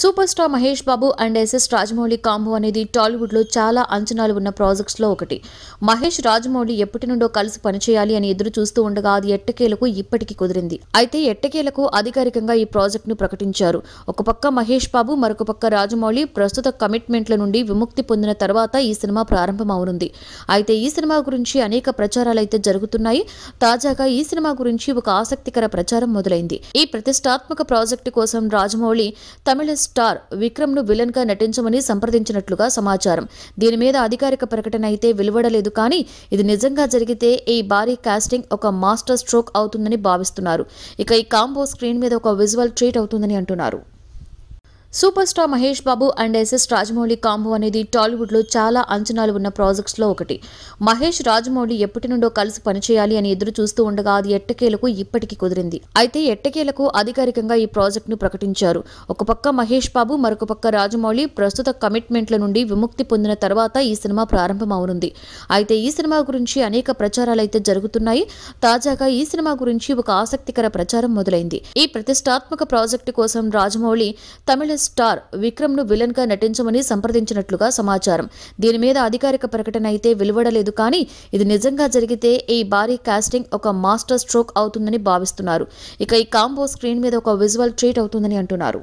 super star Mahesh Babu and SS Rajamouli combo అనేది టాలీవుడ్లో చాలా అంచనాలు ఉన్న ప్రాజెక్ట్స్లో ఒకటి మహేష్ రాజమౌళి ఎప్పటి నుండో కలిసి పనిచేయాలి అని ఎదురు చూస్తూ ఉండగా అది ఎట్టకేలకు ఇప్పటికి కుదిరింది అయితే ఎట్టకేలకు అధికారికంగా ఈ ప్రాజెక్ట్ను ప్రకటించారు ఒక పక్క మహేష్ బాబు మరొక పక్క రాజమౌళి ప్రస్తుత కమిట్మెంట్ల నుండి విముక్తి పొందిన తర్వాత ఈ సినిమా ప్రారంభమవునుంది అయితే ఈ సినిమా గురించి అనేక ప్రచారాలైతే జరుగుతున్నాయి తాజాగా ఈ సినిమా గురించి ఒక ఆసక్తికర ప్రచారం మొదలైంది ఈ ప్రతిష్టాత్మక ప్రాజెక్టు కోసం రాజమౌళి తమిళ స్టార్ విక్రమ్ ను విలన్ గా నటించమని సంప్రదించినట్లుగా సమాచారం దీని మీద అధికారిక ప్రకటన అయితే వెలువడలేదు కానీ ఇది నిజంగా జరిగితే ఈ భారీ కాస్టింగ్ ఒక మాస్టర్ స్ట్రోక్ అవుతుందని భావిస్తున్నారు ఇక ఈ కాంబో స్క్రీన్ మీద ఒక విజువల్ ట్రీట్ అవుతుందని అంటున్నారు super star Mahesh Babu and SS Rajamouli combo అనేది టాలీవుడ్లో చాలా అంచనాలు ఉన్న ప్రాజెక్ట్స్లో ఒకటి మహేష్ రాజమౌళి ఎప్పటి నుండో కలిసి పనిచేయాలి అని ఎదురు చూస్తూ ఉండగా అది ఎట్టకేలకు ఇప్పటికీ కుదిరింది అయితే ఎట్టకేలకు అధికారికంగా ఈ ప్రాజెక్టును ప్రకటించారు ఒక పక్క మహేష్ బాబు మరొక పక్క రాజమౌళి ప్రస్తుత కమిట్మెంట్ల నుండి విముక్తి పొందిన తర్వాత ఈ సినిమా ప్రారంభమవునుంది అయితే ఈ సినిమా గురించి అనేక ప్రచారాలైతే జరుగుతున్నాయి తాజాగా ఈ సినిమా గురించి ఒక ఆసక్తికర ప్రచారం మొదలైంది ఈ ప్రతిష్టాత్మక ప్రాజెక్టు కోసం రాజమౌళి తమిళ స్టార్ విక్రమ్ ను విలన్ గా నటించమని సంప్రదించినట్లుగా సమాచారం దీని మీద అధికారిక ప్రకటన అయితే వెలువడలేదు కానీ ఇది నిజంగా జరిగితే ఈ భారీ కాస్టింగ్ ఒక మాస్టర్ స్ట్రోక్ అవుతుందని భావిస్తున్నారు ఇక ఈ కాంబో స్క్రీన్ మీద ఒక విజువల్ ట్రీట్ అవుతుందని అంటున్నారు